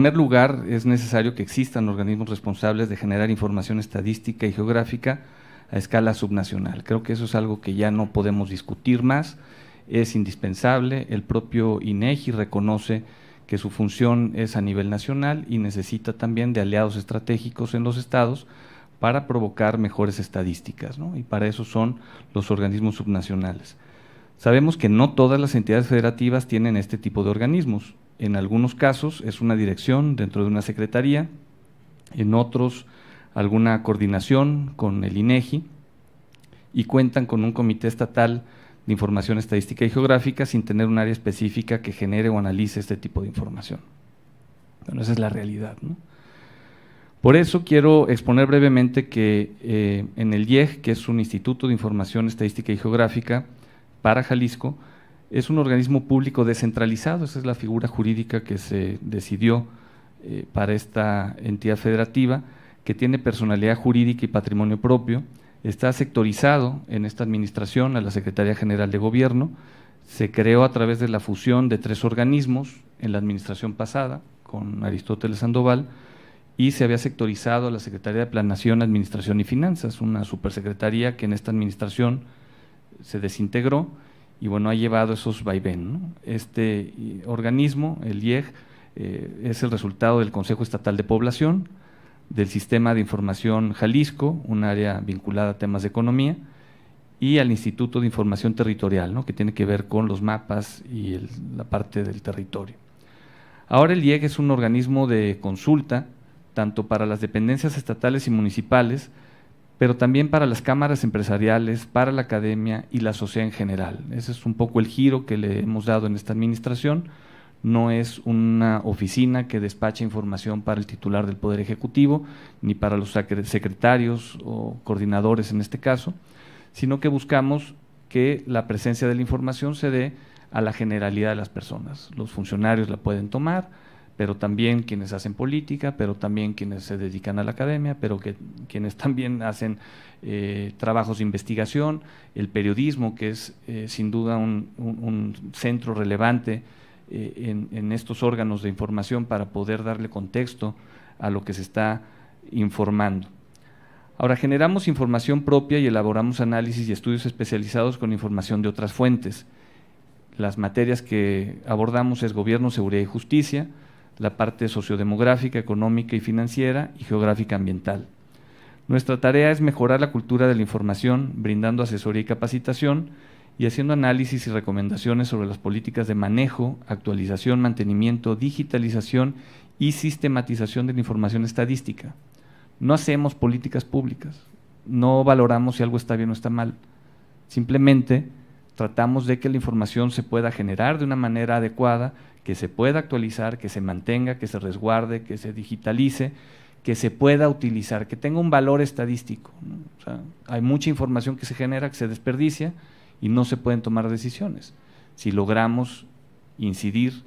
En primer lugar, es necesario que existan organismos responsables de generar información estadística y geográfica a escala subnacional. Creo que eso es algo que ya no podemos discutir más, es indispensable. El propio INEGI e reconoce que su función es a nivel nacional y necesita también de aliados estratégicos en los estados para provocar mejores estadísticas, y para eso son los organismos subnacionales. Sabemos que no todas las entidades federativas tienen este tipo de organismos en algunos casos es una dirección dentro de una secretaría, en otros alguna coordinación con el INEGI e y cuentan con un comité estatal de información estadística y geográfica sin tener un área específica que genere o analice este tipo de información. Bueno, esa es la realidad. Por eso quiero exponer brevemente que eh, en el IEG, que es un Instituto de Información Estadística y Geográfica para Jalisco, es un organismo público descentralizado, esa es la figura jurídica que se decidió eh, para esta entidad federativa, que tiene personalidad jurídica y patrimonio propio, está sectorizado en esta administración a la Secretaría General de Gobierno, se creó a través de la fusión de tres organismos en la administración pasada, con Aristóteles Sandoval, y se había sectorizado a la Secretaría de Planación, Administración y Finanzas, una supersecretaría que en esta administración se desintegró y bueno, ha llevado esos vaivén. Este organismo, el IEG, eh, es el resultado del Consejo Estatal de Población, del Sistema de Información Jalisco, un área vinculada a temas de economía, y al Instituto de Información Territorial, que tiene que ver con los mapas y la parte del territorio. Ahora el IEG es un organismo de consulta, tanto para las dependencias estatales y municipales, pero también para las cámaras empresariales, para la academia y la sociedad en general. Ese es un poco el giro que le hemos dado en esta administración. No es una oficina que despacha información para el titular del Poder Ejecutivo, ni para los secretarios o coordinadores en este caso, sino que buscamos que la presencia de la información se dé a la generalidad de las personas. Los funcionarios la pueden tomar, pero también quienes hacen política, pero también quienes se dedican a la academia, pero que, quienes también hacen eh, trabajos de investigación, el periodismo, que es eh, sin duda un, centro relevante eh, en, en, estos órganos de información para poder darle contexto a lo que se está informando. Ahora, generamos información propia y elaboramos análisis y estudios especializados con información de otras fuentes. Las materias que abordamos es gobierno, seguridad y justicia, la parte sociodemográfica, económica y financiera y geográfica ambiental. Nuestra tarea es mejorar la cultura de la información, brindando asesoría y capacitación y haciendo análisis y recomendaciones sobre las políticas de manejo, actualización, mantenimiento, digitalización y sistematización de la información estadística. No hacemos políticas públicas, no valoramos si algo está bien o está mal. Simplemente tratamos de que la información se pueda generar de una manera adecuada, que se pueda actualizar, que se mantenga, que se resguarde, que se digitalice, que se pueda utilizar, que tenga un valor estadístico. hay mucha información que se genera, que se desperdicia y no se pueden tomar decisiones. Si logramos incidir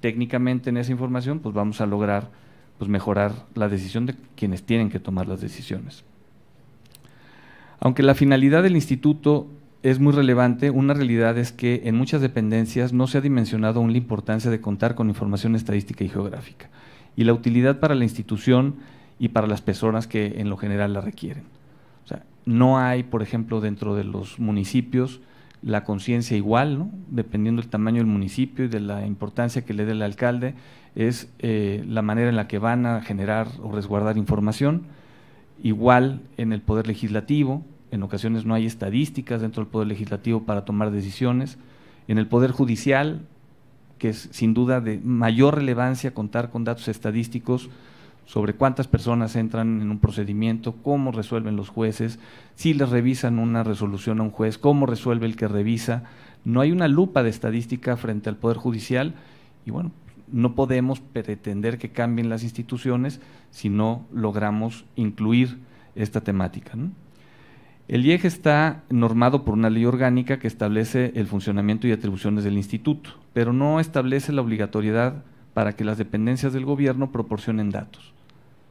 técnicamente en esa información, pues vamos a lograr pues, mejorar la decisión de quienes tienen que tomar las decisiones. Aunque la finalidad del instituto es muy relevante. Una realidad es que en muchas dependencias no se ha dimensionado aún la importancia de contar con información estadística y geográfica y la utilidad para la institución y para las personas que en lo general la requieren. O sea, no hay, por ejemplo, dentro de los municipios la conciencia igual, dependiendo del tamaño del municipio y de la importancia que le dé el alcalde, es eh, la manera en la que van a generar o resguardar información. Igual en el poder legislativo, en ocasiones no hay estadísticas dentro del Poder Legislativo para tomar decisiones, en el Poder Judicial, que es sin duda de mayor relevancia contar con datos estadísticos sobre cuántas personas entran en un procedimiento, cómo resuelven los jueces, si les revisan una resolución a un juez, cómo resuelve el que revisa. No hay una lupa de estadística frente al Poder Judicial y bueno, no podemos pretender que cambien las instituciones si no logramos incluir esta temática. El IEG e está normado por una ley orgánica que establece el funcionamiento y atribuciones del instituto, pero no establece la obligatoriedad para que las dependencias del gobierno proporcionen datos.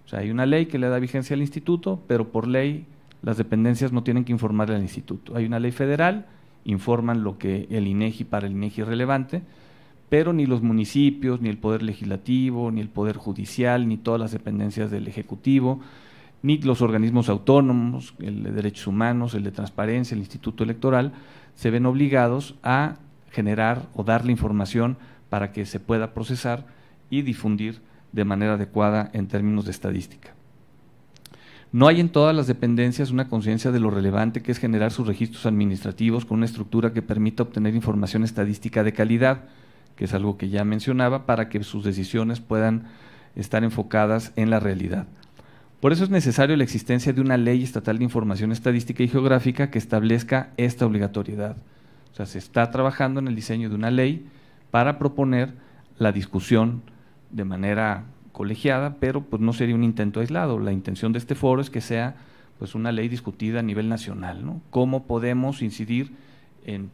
O sea, hay una ley que le da vigencia al instituto, pero por ley las dependencias no tienen que informar al instituto. Hay una ley federal, informan lo que el INEGI e para el INEGI es relevante, pero ni los municipios, ni el poder legislativo, ni el poder judicial, ni todas las dependencias del ejecutivo, ni los organismos autónomos, el de derechos humanos, el de transparencia, el Instituto Electoral, se ven obligados a generar o dar la información para que se pueda procesar y difundir de manera adecuada en términos de estadística. No hay en todas las dependencias una conciencia de lo relevante que es generar sus registros administrativos con una estructura que permita obtener información estadística de calidad, que es algo que ya mencionaba, para que sus decisiones puedan estar enfocadas en la realidad. Por eso es necesario la existencia de una ley estatal de información estadística y geográfica que establezca esta obligatoriedad. O sea, se está trabajando en el diseño de una ley para proponer la discusión de manera colegiada, pero pues no sería un intento aislado. La intención de este foro es que sea pues una ley discutida a nivel nacional, ¿Cómo podemos incidir en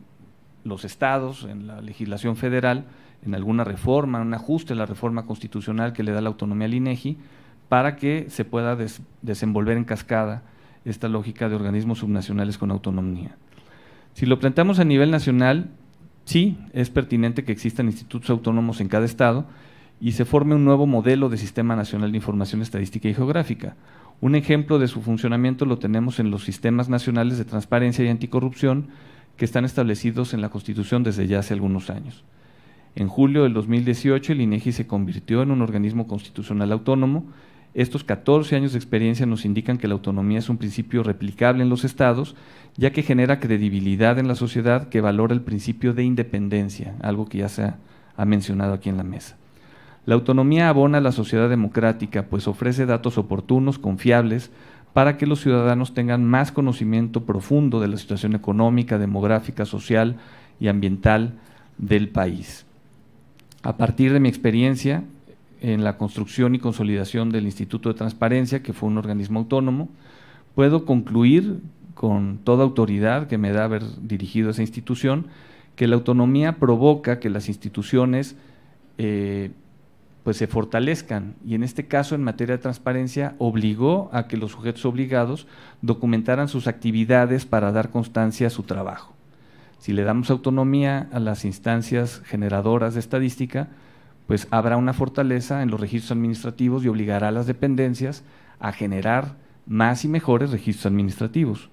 los estados, en la legislación federal, en alguna reforma, en un ajuste a la reforma constitucional que le da la autonomía al INEGI? para que se pueda desenvolver en cascada esta lógica de organismos subnacionales con autonomía. Si lo planteamos a nivel nacional, sí, es pertinente que existan institutos autónomos en cada estado y se forme un nuevo modelo de Sistema Nacional de Información Estadística y Geográfica. Un ejemplo de su funcionamiento lo tenemos en los sistemas nacionales de transparencia y anticorrupción que están establecidos en la Constitución desde ya hace algunos años. En julio del 2018, el INEGI e se convirtió en un organismo constitucional autónomo estos 14 años de experiencia nos indican que la autonomía es un principio replicable en los estados, ya que genera credibilidad en la sociedad que valora el principio de independencia, algo que ya se ha, mencionado aquí en la mesa. La autonomía abona a la sociedad democrática, pues ofrece datos oportunos, confiables, para que los ciudadanos tengan más conocimiento profundo de la situación económica, demográfica, social y ambiental del país. A partir de mi experiencia, en la construcción y consolidación del Instituto de Transparencia, que fue un organismo autónomo, puedo concluir con toda autoridad que me da haber dirigido esa institución, que la autonomía provoca que las instituciones eh, pues se fortalezcan y en este caso en materia de transparencia obligó a que los sujetos obligados documentaran sus actividades para dar constancia a su trabajo. Si le damos autonomía a las instancias generadoras de estadística, pues habrá una fortaleza en los registros administrativos y obligará a las dependencias a generar más y mejores registros administrativos.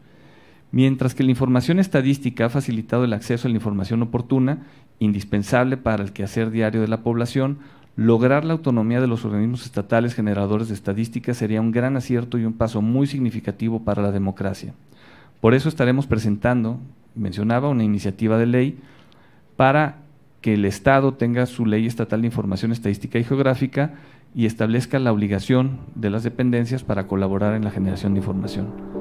Mientras que la información estadística ha facilitado el acceso a la información oportuna, indispensable para el quehacer diario de la población, lograr la autonomía de los organismos estatales generadores de estadísticas sería un gran acierto y un paso muy significativo para la democracia. Por eso estaremos presentando, mencionaba, una iniciativa de ley para que el Estado tenga su ley estatal de información estadística y geográfica y establezca la obligación de las dependencias para colaborar en la generación de información.